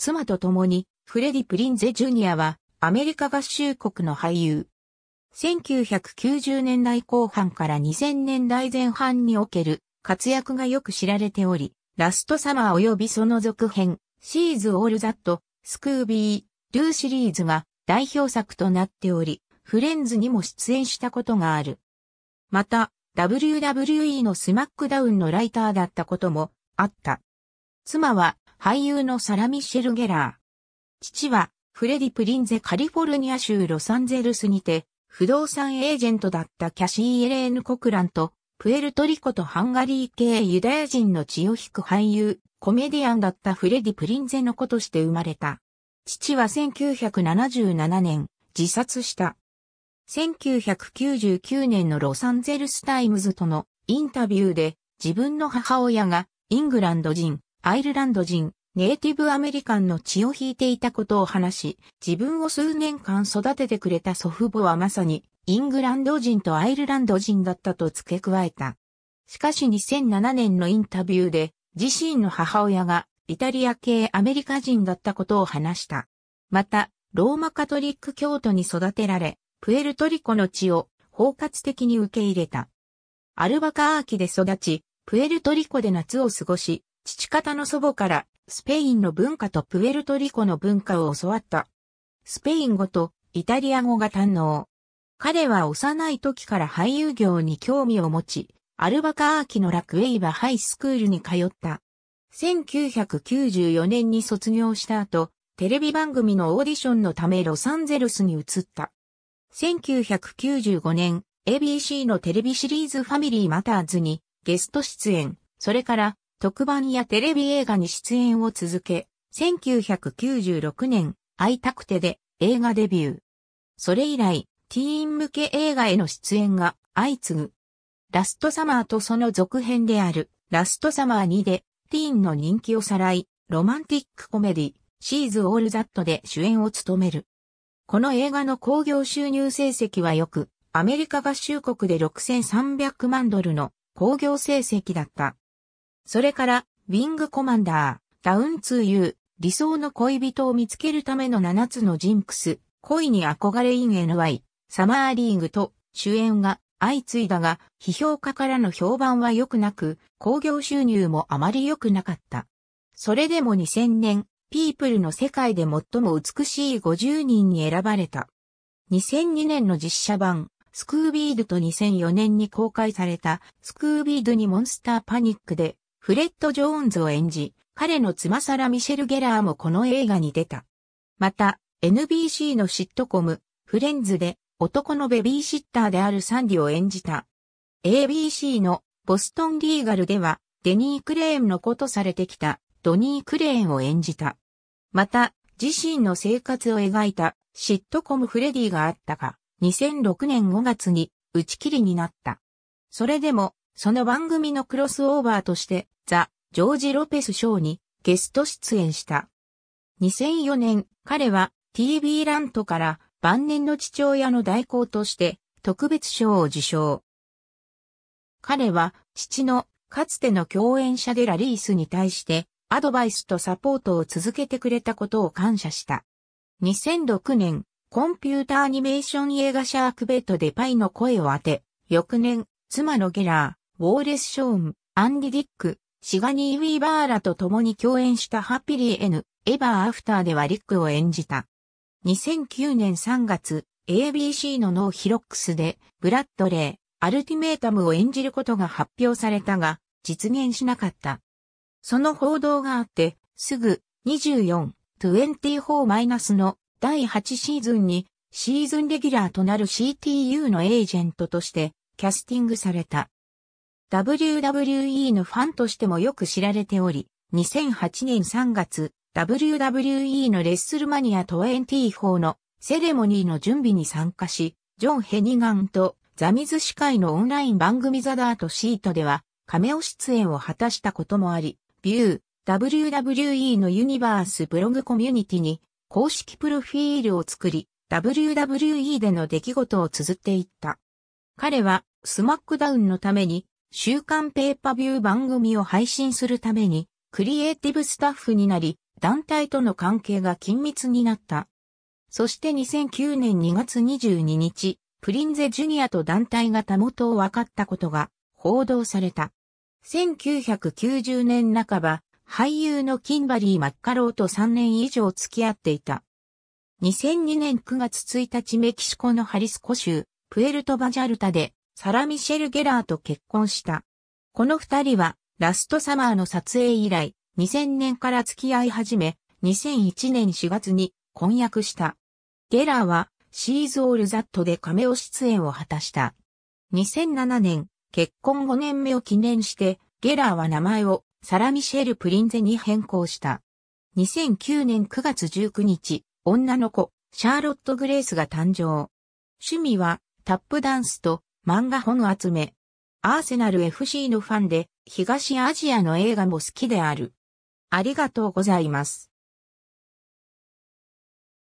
妻と共に、フレディ・プリンゼ・ジュニアは、アメリカ合衆国の俳優。1990年代後半から2000年代前半における活躍がよく知られており、ラストサマー及びその続編、シーズ・オール・ザット、スクービー、ルーシリーズが代表作となっており、フレンズにも出演したことがある。また、WWE のスマックダウンのライターだったこともあった。妻は俳優のサラ・ミシェル・ゲラー。父は、フレディ・プリンゼ・カリフォルニア州ロサンゼルスにて、不動産エージェントだったキャシー・エレーヌ・コクランと、プエルトリコとハンガリー系ユダヤ人の血を引く俳優、コメディアンだったフレディ・プリンゼの子として生まれた。父は1977年、自殺した。1999年のロサンゼルスタイムズとのインタビューで自分の母親がイングランド人、アイルランド人、ネイティブアメリカンの血を引いていたことを話し、自分を数年間育ててくれた祖父母はまさに、イングランド人とアイルランド人だったと付け加えた。しかし2007年のインタビューで、自身の母親がイタリア系アメリカ人だったことを話した。また、ローマカトリック教徒に育てられ、プエルトリコの血を包括的に受け入れた。アルバカーキで育ち、プエルトリコで夏を過ごし、父方の祖母からスペインの文化とプエルトリコの文化を教わった。スペイン語とイタリア語が堪能。彼は幼い時から俳優業に興味を持ち、アルバカアーキのラクエイバハイスクールに通った。1994年に卒業した後、テレビ番組のオーディションのためロサンゼルスに移った。1995年、ABC のテレビシリーズファミリーマターズにゲスト出演、それから特番やテレビ映画に出演を続け、1996年、会いたくてで映画デビュー。それ以来、ティーン向け映画への出演が相次ぐ。ラストサマーとその続編である、ラストサマー2で、ティーンの人気をさらい、ロマンティックコメディ、シーズ・オール・ザットで主演を務める。この映画の興行収入成績は良く、アメリカ合衆国で6300万ドルの興行成績だった。それから、ウィングコマンダー、ダウンツーユー、理想の恋人を見つけるための7つのジンクス、恋に憧れ in NY、サマーリーグと主演が相次いだが、批評家からの評判は良くなく、興行収入もあまり良くなかった。それでも2000年、ピープルの世界で最も美しい50人に選ばれた。2002年の実写版、スクービードと2004年に公開された、スクービードにモンスターパニックで、フレッド・ジョーンズを演じ、彼の妻サラ・ミシェル・ゲラーもこの映画に出た。また、NBC のシットコム、フレンズで男のベビーシッターであるサンディを演じた。ABC のボストンリーガルでは、デニー・クレーンの子とされてきたドニー・クレーンを演じた。また、自身の生活を描いたシットコムフレディがあったが、2006年5月に打ち切りになった。それでもその番組のクロスオーバーとして、ザ・ジョージ・ロペス賞にゲスト出演した。2004年、彼は TV ラントから晩年の父親の代行として特別賞を受賞。彼は父のかつての共演者でラリースに対してアドバイスとサポートを続けてくれたことを感謝した。2006年、コンピュータアニメーション映画シャークベッドでパイの声を当て、翌年、妻のゲラー、ウォーレス・ショーン、アンディ・ディック、シガニー・ウィーバーらと共に共演したハッピリー・エヌ、エバー・アフターではリックを演じた。2009年3月、ABC のノーヒロックスで、ブラッドレイ、アルティメータムを演じることが発表されたが、実現しなかった。その報道があって、すぐ、24、24- の第8シーズンに、シーズンレギュラーとなる CTU のエージェントとして、キャスティングされた。WWE のファンとしてもよく知られており、2008年3月、WWE のレッスルマニア24のセレモニーの準備に参加し、ジョン・ヘニガンとザミズ司会のオンライン番組ザダートシートでは、カメオ出演を果たしたこともあり、ビュー、WWE のユニバースブログコミュニティに公式プロフィールを作り、WWE での出来事を綴っていった。彼は、スマックダウンのために、週刊ペーパビュー番組を配信するために、クリエイティブスタッフになり、団体との関係が緊密になった。そして2009年2月22日、プリンゼジュニアと団体がたもとを分かったことが報道された。1990年半ば、俳優のキンバリー・マッカローと3年以上付き合っていた。2002年9月1日メキシコのハリスコ州、プエルト・バジャルタでサラ・ミシェル・ゲラーと結婚した。この二人は、ラストサマーの撮影以来、2000年から付き合い始め、2001年4月に婚約した。ゲラーは、シーズ・オール・ザットでカメオ出演を果たした。2007年、結婚5年目を記念して、ゲラーは名前をサラ・ミシェル・プリンゼに変更した。2009年9月19日、女の子、シャーロット・グレースが誕生。趣味は、タップダンスと漫画本集め。アーセナル FC のファンで、東アジアの映画も好きである。ありがとうございます。